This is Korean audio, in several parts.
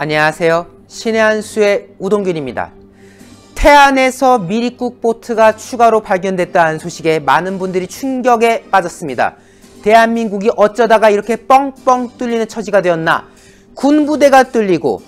안녕하세요. 신의 한수의 우동균입니다. 태안에서 미리국 보트가 추가로 발견됐다는 소식에 많은 분들이 충격에 빠졌습니다. 대한민국이 어쩌다가 이렇게 뻥뻥 뚫리는 처지가 되었나? 군부대가 뚫리고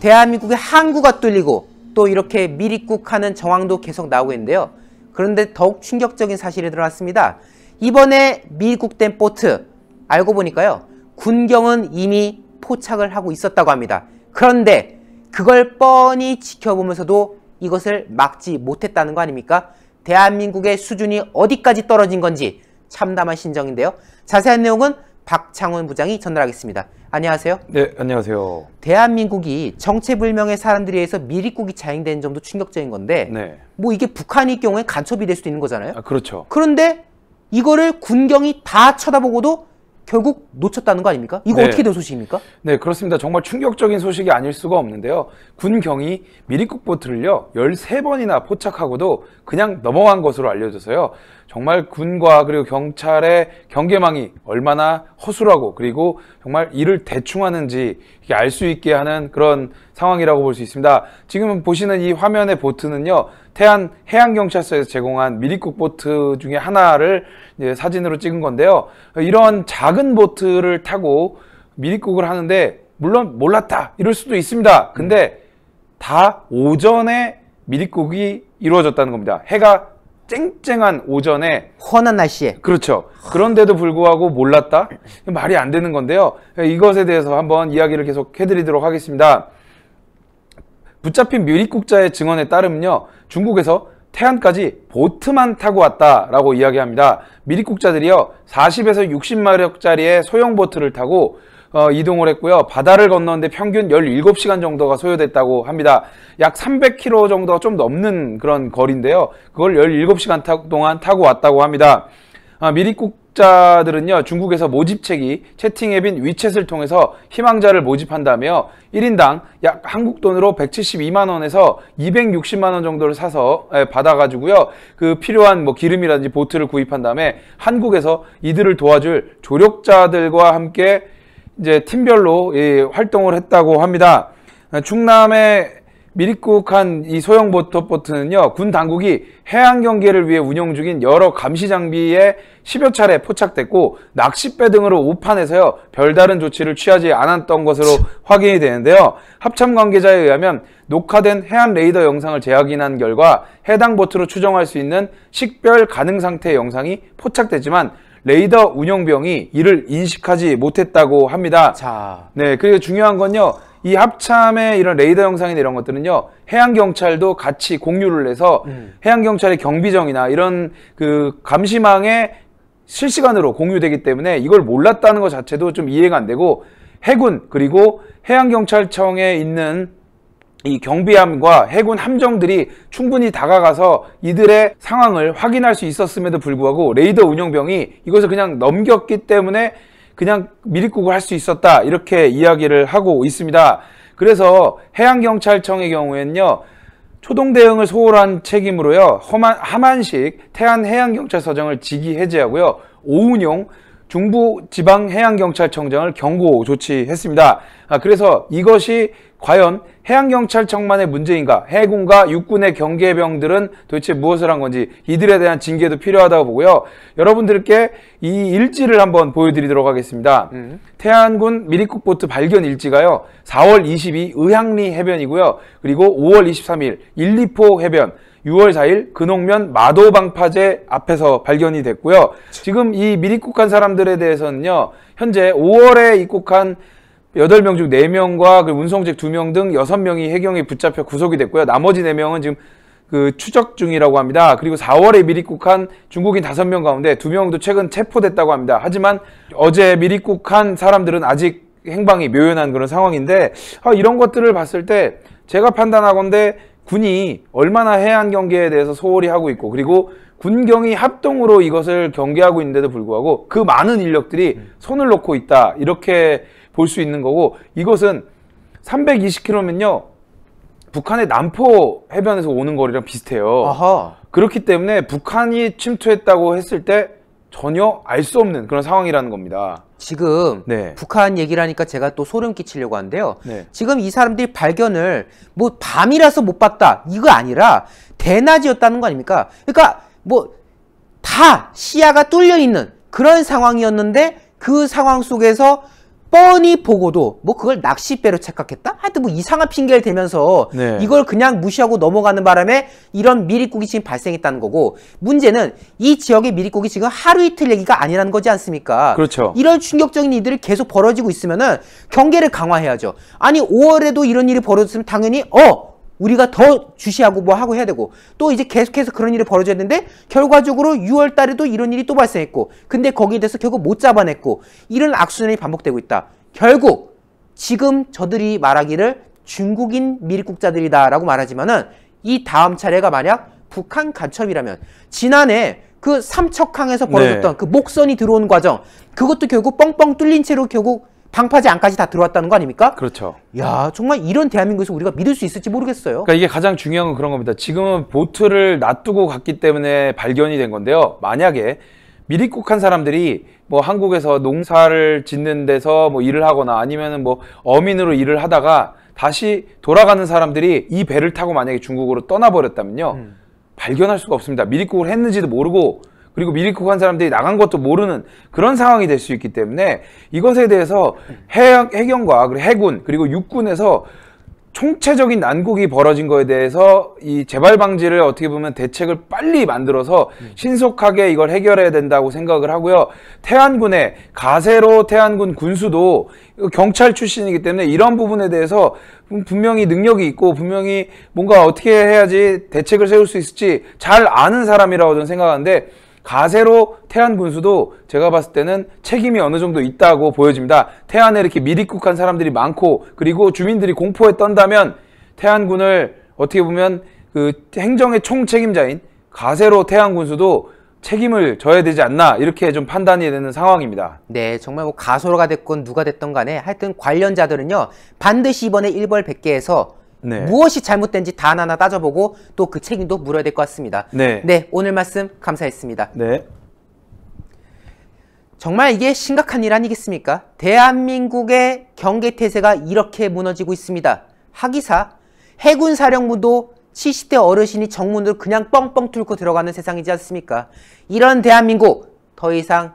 대한민국의 항구가 뚫리고 또 이렇게 미리국하는 정황도 계속 나오고 있는데요. 그런데 더욱 충격적인 사실이 들어왔습니다 이번에 미국된 보트 알고 보니까요. 군경은 이미 포착을 하고 있었다고 합니다. 그런데 그걸 뻔히 지켜보면서도 이것을 막지 못했다는 거 아닙니까? 대한민국의 수준이 어디까지 떨어진 건지 참담한 신정인데요. 자세한 내용은 박창훈 부장이 전달하겠습니다. 안녕하세요. 네, 안녕하세요. 대한민국이 정체불명의 사람들에 의해서 미리국이 자행되는 점도 충격적인 건데 네. 뭐 이게 북한일 경우에 간첩이 될 수도 있는 거잖아요. 아, 그렇죠. 그런데 이거를 군경이 다 쳐다보고도 결국 놓쳤다는 거 아닙니까? 이거 네. 어떻게 된 소식입니까? 네, 그렇습니다. 정말 충격적인 소식이 아닐 수가 없는데요. 군경이 미리국 보트를요, 13번이나 포착하고도 그냥 넘어간 것으로 알려져서요. 정말 군과 그리고 경찰의 경계망이 얼마나 허술하고 그리고 정말 이를 대충 하는지 알 수 있게 하는 그런 상황이라고 볼 수 있습니다. 지금 보시는 이 화면의 보트는요, 태안 해양경찰서에서 제공한 미리국 보트 중에 하나를 사진으로 찍은 건데요. 이런 작은 보트를 타고 미리국을 하는데 물론 몰랐다 이럴 수도 있습니다. 근데 음. 다 오전에 미리국이 이루어졌다는 겁니다. 해가 쨍쨍한 오전에 훤한 날씨에 그렇죠. 그런데도 불구하고 몰랐다 말이 안 되는 건데요. 이것에 대해서 한번 이야기를 계속 해드리도록 하겠습니다. 붙잡힌 미국자의 증언에 따르면요. 중국에서 태안까지 보트만 타고 왔다라고 이야기합니다. 미국자들이요. 40에서 60마력짜리의 소형 보트를 타고 어, 이동을 했고요. 바다를 건너는데 평균 17시간 정도가 소요됐다고 합니다. 약 300km 정도가 좀 넘는 그런 거리인데요. 그걸 17시간 타, 동안 타고 왔다고 합니다. 아, 미리국 구독자들은요 중국에서 모집책이 채팅 앱인 위챗을 통해서 희망자를 모집한다며 1인당 약 한국 돈으로 172만 원에서 260만 원 정도를 사서 예, 받아가지고요 그 필요한 뭐 기름이라든지 보트를 구입한 다음에 한국에서 이들을 도와줄 조력자들과 함께 이제 팀별로 예, 활동을 했다고 합니다. 충남의 미리국한 이 소형 보트포트는요군 당국이 해양 경계를 위해 운영 중인 여러 감시 장비에 10여 차례 포착됐고, 낚싯배 등으로 오판해서요, 별다른 조치를 취하지 않았던 것으로 확인이 되는데요. 합참 관계자에 의하면 녹화된 해안 레이더 영상을 재확인한 결과 해당 보트로 추정할 수 있는 식별 가능 상태의 영상이 포착됐지만, 레이더 운영병이 이를 인식하지 못했다고 합니다. 자. 네, 그리고 중요한 건요, 이 합참의 이런 레이더 영상이나 이런 것들은요 해양 경찰도 같이 공유를 해서 음. 해양 경찰의 경비정이나 이런 그 감시망에 실시간으로 공유되기 때문에 이걸 몰랐다는 것 자체도 좀 이해가 안 되고 해군 그리고 해양 경찰청에 있는 이 경비함과 해군 함정들이 충분히 다가가서 이들의 상황을 확인할 수 있었음에도 불구하고 레이더 운영병이 이것을 그냥 넘겼기 때문에 그냥 미립국을 할 수 있었다 이렇게 이야기를 하고 있습니다. 그래서 해양경찰청의 경우에는요. 초동 대응을 소홀한 책임으로요. 험한, 하만식 태안해양경찰서장을 직위 해제하고요. 오운용 중부지방해양경찰청장을 경고 조치했습니다. 아, 그래서 이것이 과연 해양경찰청만의 문제인가? 해군과 육군의 경계병들은 도대체 무엇을 한 건지 이들에 대한 징계도 필요하다고 보고요. 여러분들께 이 일지를 한번 보여드리도록 하겠습니다. 음. 태안군 미리국보트 발견 일지가요. 4월 22 의향리 해변이고요. 그리고 5월 23일 일리포 해변 6월 4일 근옥면 마도방파제 앞에서 발견이 됐고요. 지금 이 미리 국한 사람들에 대해서는요. 현재 5월에 입국한 8명중4명과 그 운송직 2명등6 명이 해경에 붙잡혀 구속이 됐고요. 나머지 4명은 지금 그 추적 중이라고 합니다. 그리고 4월에 미리국한 중국인 5명 가운데 2명도 최근 체포됐다고 합니다. 하지만 어제 미리국한 사람들은 아직 행방이 묘연한 그런 상황인데 아, 이런 것들을 봤을 때 제가 판단하건데 군이 얼마나 해안 경계에 대해서 소홀히 하고 있고 그리고 군경이 합동으로 이것을 경계하고 있는데도 불구하고 그 많은 인력들이 음. 손을 놓고 있다 이렇게 볼수 있는 거고 이것은 320km면요 북한의 남포 해변에서 오는 거리랑 비슷해요. 아하. 그렇기 때문에 북한이 침투했다고 했을 때 전혀 알 수 없는 그런 상황이라는 겁니다. 지금 네. 북한 얘기를하니까 제가 또 소름 끼치려고 하는데요. 네. 지금 이 사람들이 발견을 뭐 밤이라서 못 봤다 이거 아니라 대낮이었다는 거 아닙니까? 그러니까 뭐 다 시야가 뚫려 있는 그런 상황이었는데 그 상황 속에서 뻔히 보고도 뭐 그걸 낚싯배로 착각했다? 하여튼 뭐 이상한 핑계를 대면서 네. 이걸 그냥 무시하고 넘어가는 바람에 이런 미리국이 지금 발생했다는 거고 문제는 이 지역의 미리국이 지금 하루 이틀 얘기가 아니라는 거지 않습니까? 그렇죠. 이런 충격적인 일들이 계속 벌어지고 있으면은 경계를 강화해야죠. 아니 5월에도 이런 일이 벌어졌으면 당연히 어 우리가 더 주시하고 뭐 하고 해야 되고 또 이제 계속해서 그런 일이 벌어졌는데 결과적으로 6월 달에도 이런 일이 또 발생했고 근데 거기에 대해서 결국 못 잡아냈고 이런 악순환이 반복되고 있다. 결국 지금 저들이 말하기를 중국인 밀국자들이다라고 말하지만은 이 다음 차례가 만약 북한 간첩이라면 지난해 그 삼척항에서 벌어졌던 네. 그 목선이 들어온 과정 그것도 결국 뻥뻥 뚫린 채로 결국 방파제 안까지 다 들어왔다는 거 아닙니까? 그렇죠. 야 정말 이런 대한민국에서 우리가 믿을 수 있을지 모르겠어요. 그러니까 이게 가장 중요한 건 그런 겁니다. 지금은 보트를 놔두고 갔기 때문에 발견이 된 건데요. 만약에 미리국한 사람들이 뭐 한국에서 농사를 짓는 데서 뭐 일을 하거나 아니면은 뭐 어민으로 일을 하다가 다시 돌아가는 사람들이 이 배를 타고 만약에 중국으로 떠나버렸다면요. 음. 발견할 수가 없습니다. 미리국을 했는지도 모르고 그리고 미리 콕한 사람들이 나간 것도 모르는 그런 상황이 될 수 있기 때문에 이것에 대해서 해양, 해경과 그리고 해군 그리고 육군에서 총체적인 난국이 벌어진 거에 대해서 이 재발 방지를 어떻게 보면 대책을 빨리 만들어서 신속하게 이걸 해결해야 된다고 생각을 하고요. 태안군의 가세로 태안군 군수도 경찰 출신이기 때문에 이런 부분에 대해서 분명히 능력이 있고 분명히 뭔가 어떻게 해야지 대책을 세울 수 있을지 잘 아는 사람이라고 저는 생각하는데 가세로 태안 군수도 제가 봤을 때는 책임이 어느 정도 있다고 보여집니다. 태안에 이렇게 미립국한 사람들이 많고 그리고 주민들이 공포에 떤다면 태안군을 어떻게 보면 그 행정의 총책임자인 가세로 태안 군수도 책임을 져야 되지 않나 이렇게 좀 판단이 되는 상황입니다. 네, 정말 뭐 가소로가 됐건 누가 됐던 간에 하여튼 관련자들은요 반드시 이번에 1벌 100개에서 네. 무엇이 잘못된지 단 하나 따져보고 또 그 책임도 물어야 될 것 같습니다. 네. 네, 오늘 말씀 감사했습니다. 네. 정말 이게 심각한 일 아니겠습니까? 대한민국의 경계태세가 이렇게 무너지고 있습니다. 하기사, 해군사령부도 70대 어르신이 정문을 그냥 뻥뻥 뚫고 들어가는 세상이지 않습니까? 이런 대한민국 더 이상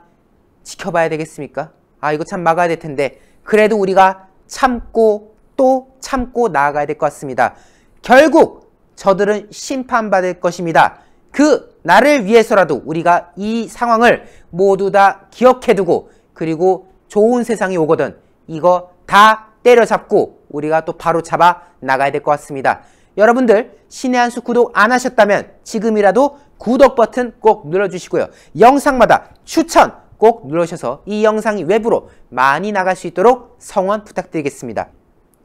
지켜봐야 되겠습니까? 아 이거 참 막아야 될 텐데 그래도 우리가 참고 또 참고 나아가야 될 것 같습니다. 결국 저들은 심판받을 것입니다. 그 나를 위해서라도 우리가 이 상황을 모두 다 기억해두고 그리고 좋은 세상이 오거든 이거 다 때려잡고 우리가 또 바로 잡아 나가야 될 것 같습니다. 여러분들 신의 한수 구독 안 하셨다면 지금이라도 구독 버튼 꼭 눌러주시고요. 영상마다 추천 꼭 눌러주셔서 이 영상이 외부로 많이 나갈 수 있도록 성원 부탁드리겠습니다.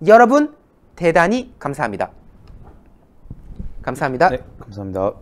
여러분 대단히 감사합니다. 감사합니다. 네, 감사합니다.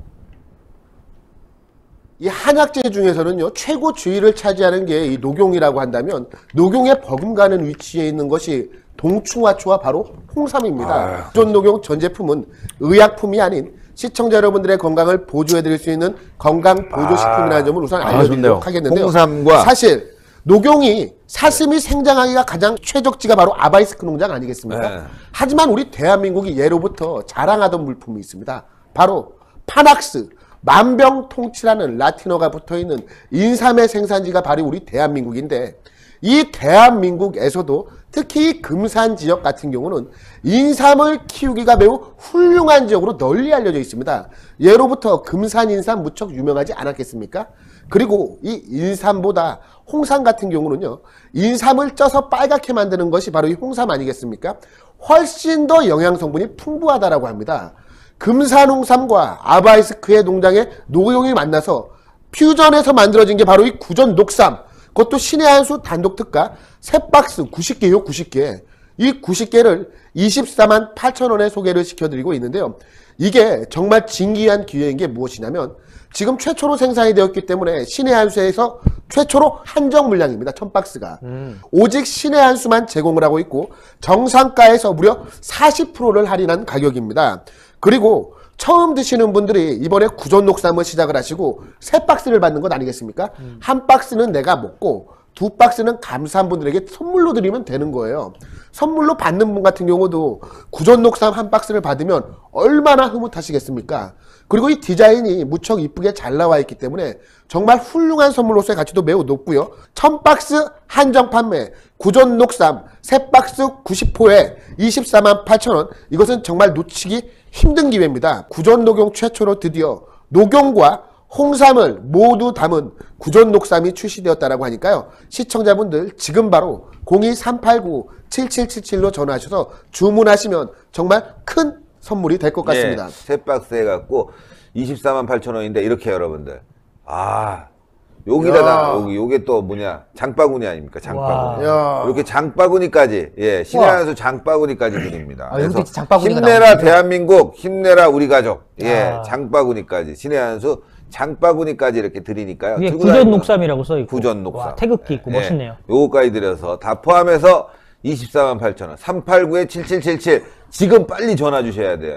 이 한약재 중에서는요 최고 주의를 차지하는 게 이 녹용이라고 한다면 녹용에 버금가는 위치에 있는 것이 동충하초와 바로 홍삼입니다. 아. 기존 녹용 전 제품은 의약품이 아닌 시청자 여러분들의 건강을 보조해드릴 수 있는 건강 보조식품이라는 아. 점을 우선 아, 알려드리도록 하겠는데요. 홍삼과 사실 녹용이 사슴이 네. 생장하기가 가장 최적지가 바로 아바이스크 농장 아니겠습니까? 네. 하지만 우리 대한민국이 예로부터 자랑하던 물품이 있습니다. 바로 파낙스 만병통치라는 라틴어가 붙어있는 인삼의 생산지가 바로 우리 대한민국인데 이 대한민국에서도 특히 금산 지역 같은 경우는 인삼을 키우기가 매우 훌륭한 지역으로 널리 알려져 있습니다. 예로부터 금산 인삼 무척 유명하지 않았겠습니까? 그리고 이 인삼보다 홍삼 같은 경우는요. 인삼을 쪄서 빨갛게 만드는 것이 바로 이 홍삼 아니겠습니까? 훨씬 더 영양 성분이 풍부하다라고 합니다. 금산홍삼과 아바이스크의 농장의 녹용이 만나서 퓨전에서 만들어진 게 바로 이 구전 녹삼. 그것도 신의 한수 단독 특가 세 박스 90개요, 90개. 이 90개를 24만 8천 원에 소개를 시켜드리고 있는데요. 이게 정말 진기한 기회인 게 무엇이냐면 지금 최초로 생산이 되었기 때문에 신의 한수에서 최초로 한정 물량입니다. 천박스가 음. 오직 신의 한수만 제공을 하고 있고 정상가에서 무려 40%를 할인한 가격입니다. 그리고 처음 드시는 분들이 이번에 구전 녹삼을 시작을 하시고 세 박스를 받는 것 아니겠습니까? 음. 한 박스는 내가 먹고 두 박스는 감사한 분들에게 선물로 드리면 되는 거예요. 선물로 받는 분 같은 경우도 구전 녹삼한 박스를 받으면 얼마나 흐뭇하시겠습니까? 그리고 이 디자인이 무척 이쁘게 잘 나와 있기 때문에 정말 훌륭한 선물로서의 가치도 매우 높고요. 천 박스 한정 판매, 구전 녹삼, 세 박스 90호에 24만 8천 원. 이것은 정말 놓치기 힘든 기회입니다. 구전 녹용 최초로 드디어 녹용과 홍삼을 모두 담은 구전 녹삼이 출시되었다라고 하니까요. 시청자분들 지금 바로 02389-7777로 전화하셔서 주문하시면 정말 큰 선물이 될 것 같습니다. 네, 세 박스 해갖고 24만 8천 원인데 이렇게 여러분들 아 여기다가 여기 요게 또 뭐냐 장바구니 아닙니까 장바구니 와. 이렇게 장바구니까지 예 신의한수 장바구니까지 드립니다. 아, 그래서 장바구니 힘내라 나오는데. 대한민국 힘내라 우리 가족 예 야. 장바구니까지 신의한수 장바구니까지 이렇게 드리니까요. 이게 구전 녹삼이라고 써 있고. 구전 녹삼. 와, 태극기 있고 네. 멋있네요. 네. 요거까지 드려서 다 포함해서 248,000원. 389-7777. 지금 빨리 전화 주셔야 돼요.